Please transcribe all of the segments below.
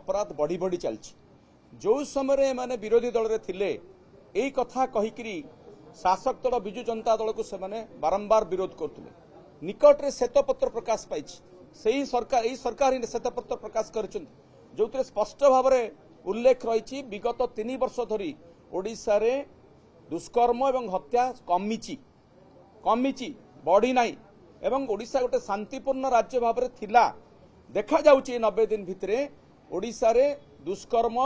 ଅପରାଧ ବଢି ବଢି ଚାଲିଛି ଯେଉଁ ସମୟରେ ଏମାନେ ବିରୋଧୀ ଦଳରେ ଥିଲେ ଏଇ କଥା କହିକିରି ଶାସକ ଦଳ ବିଜୁ ଜନତା ଦଳକୁ ସେମାନେ ବାରମ୍ବାର ବିରୋଧ କରୁଥିଲେ ନିକଟରେ ଶ୍ୱେତପତ୍ର ପ୍ରକାଶ ପାଇଛି ସେହି ସରକାର ଏହି ସରକାର ହିଁ ଶ୍ୱେତପତ୍ର ପ୍ରକାଶ କରିଛନ୍ତି ଯେଉଁଥିରେ ସ୍ପଷ୍ଟ ଭାବରେ ଉଲ୍ଲେଖ ରହିଛି ବିଗତ ତିନି ବର୍ଷ ଧରି ଓଡ଼ିଶାରେ ଦୁଷ୍କର୍ମ ଏବଂ ହତ୍ୟା କମିଛି କମିଛି ବଢି ନାହିଁ ଏବଂ ଓଡ଼ିଶା ଗୋଟେ ଶାନ୍ତିପୂର୍ଣ୍ଣ ରାଜ୍ୟ ଭାବରେ ଥିଲା ଦେଖାଯାଉଛି ଏ ନବେ ଦିନ ଭିତରେ ଓଡ଼ିଶାରେ ଦୁଷ୍କର୍ମ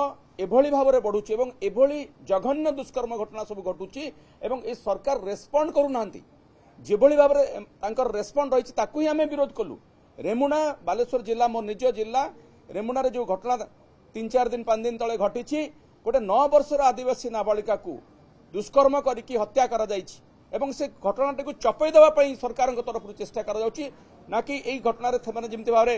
ଏଭଳି ଭାବରେ ବଢ଼ୁଛି ଏବଂ ଏଭଳି ଜଘନ୍ୟ ଦୁଷ୍କର୍ମ ଘଟଣା ସବୁ ଘଟୁଛି ଏବଂ ଏ ସରକାର ରେସ୍ପଣ୍ଡ କରୁନାହାନ୍ତି ଯେଭଳି ଭାବରେ ତାଙ୍କର ରେସ୍ପଣ୍ଡ ରହିଛି ତାକୁ ହିଁ ଆମେ ବିରୋଧ କଲୁ ରେମୁଣା ବାଲେଶ୍ୱର ଜିଲ୍ଲା ମୋ ନିଜ ଜିଲ୍ଲା ରେମୁଣାରେ ଯେଉଁ ଘଟଣା ତିନି ଚାରି ଦିନ ପାଞ୍ଚ ଦିନ ତଳେ ଘଟିଛି ଗୋଟେ ନଅ ବର୍ଷର ଆଦିବାସୀ ନାବାଳିକାକୁ ଦୁଷ୍କର୍ମ କରିକି ହତ୍ୟା କରାଯାଇଛି ଏବଂ ସେ ଘଟଣାଟିକୁ ଚପେଇ ଦେବା ପାଇଁ ସରକାରଙ୍କ ତରଫରୁ ଚେଷ୍ଟା କରାଯାଉଛି ନା କି ଏହି ଘଟଣାରେ ସେମାନେ ଯେମିତି ଭାବରେ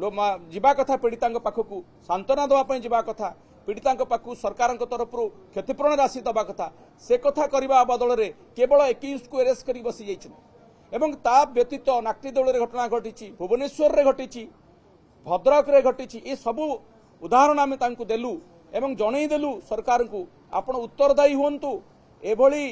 ଯିବା କଥା ପୀଡ଼ିତାଙ୍କ ପାଖକୁ ସାନ୍ତ୍ୱନା ଦେବା ପାଇଁ ଯିବା କଥା ପୀଡ଼ିତାଙ୍କ ପାଖକୁ ସରକାରଙ୍କ ତରଫରୁ କ୍ଷତିପୂରଣ ରାଶି ଦେବା କଥା ସେ କଥା କରିବା ବଦଳରେ କେବଳ ଏକୁ ଏରେଷ୍ଟ କରି ବସିଯାଇଛନ୍ତି ଏବଂ ତା ବ୍ୟତୀତ ନାକ୍ଟିଦୌଳରେ ଘଟଣା ଘଟିଛି ଭୁବନେଶ୍ୱରରେ ଘଟିଛି ଭଦ୍ରକରେ ଘଟିଛି ଏସବୁ ଉଦାହରଣ ଆମେ ତାଙ୍କୁ ଦେଲୁ ଏବଂ ଜଣେଇ ଦେଲୁ ସରକାରଙ୍କୁ ଆପଣ ଉତ୍ତରଦାୟୀ ହୁଅନ୍ତୁ ଏଭଳି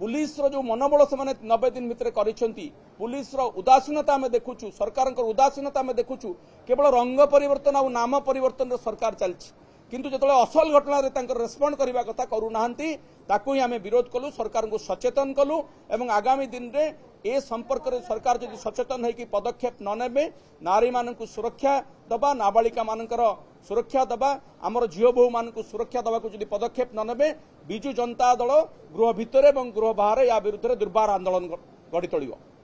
ପୁଲିସର ଯେଉଁ ମନୋବଳ ସେମାନେ ନବେ ଦିନ ଭିତରେ କରିଛନ୍ତି ପୁଲିସର ଉଦାସୀନତା ଆମେ ଦେଖୁଛୁ ସରକାରଙ୍କର ଉଦାସୀନତା ଆମେ ଦେଖୁଛୁ କେବଳ ରଙ୍ଗ ପରିବର୍ତ୍ତନ ଆଉ ନାମ ପରିବର୍ତ୍ତନର ସରକାର ଚାଲିଛି କିନ୍ତୁ ଯେତେବେଳେ ଅସଲ ଘଟଣାରେ ତାଙ୍କର ରେସ୍ପଣ୍ଡ କରିବା କଥା କରୁନାହାନ୍ତି ତାକୁ ହିଁ ଆମେ ବିରୋଧ କଲୁ ସରକାରଙ୍କୁ ସଚେତନ କଲୁ ଏବଂ ଆଗାମୀ ଦିନରେ ଏ ସମ୍ପର୍କରେ ସରକାର ଯଦି ସଚେତନ ହୋଇକି ପଦକ୍ଷେପ ନ ନେବେ ନାରୀମାନଙ୍କୁ ସୁରକ୍ଷା ଦେବା ନାବାଳିକାମାନଙ୍କର ସୁରକ୍ଷା ଦେବା ଆମର ଝିଅ ବୋହୂମାନଙ୍କୁ ସୁରକ୍ଷା ଦେବାକୁ ଯଦି ପଦକ୍ଷେପ ନ ନେବେ ବିଜୁ ଜନତା ଦଳ ଗୃହ ଭିତରେ ଏବଂ ଗୃହ ବାହାରେ ୟା ବିରୁଦ୍ଧରେ ଦୁର୍ବାର ଆନ୍ଦୋଳନ ଗଢ଼ି ତୋଳିବ